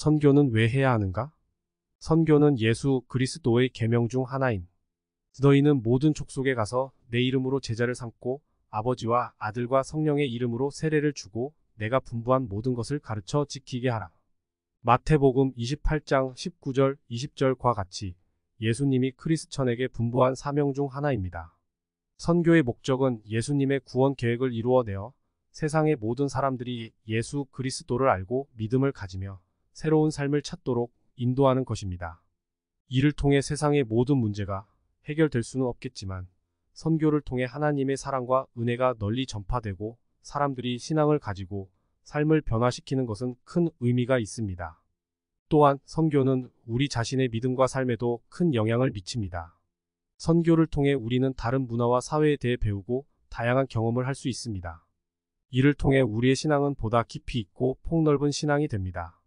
선교는 왜 해야 하는가? 선교는 예수 그리스도의 계명 중 하나임. 너희는 모든 족속에 가서 내 이름으로 제자를 삼고 아버지와 아들과 성령의 이름으로 세례를 주고 내가 분부한 모든 것을 가르쳐 지키게 하라. 마태복음 28장 19절 20절과 같이 예수님이 크리스천에게 분부한 사명 중 하나입니다. 선교의 목적은 예수님의 구원 계획을 이루어내어 세상의 모든 사람들이 예수 그리스도를 알고 믿음을 가지며 새로운 삶을 찾도록 인도하는 것입니다. 이를 통해 세상의 모든 문제가 해결될 수는 없겠지만 선교를 통해 하나님의 사랑과 은혜가 널리 전파되고 사람들이 신앙을 가지고 삶을 변화시키는 것은 큰 의미가 있습니다. 또한 선교는 우리 자신의 믿음과 삶에도 큰 영향을 미칩니다. 선교를 통해 우리는 다른 문화와 사회에 대해 배우고 다양한 경험을 할 수 있습니다. 이를 통해 우리의 신앙은 보다 깊이 있고 폭넓은 신앙이 됩니다.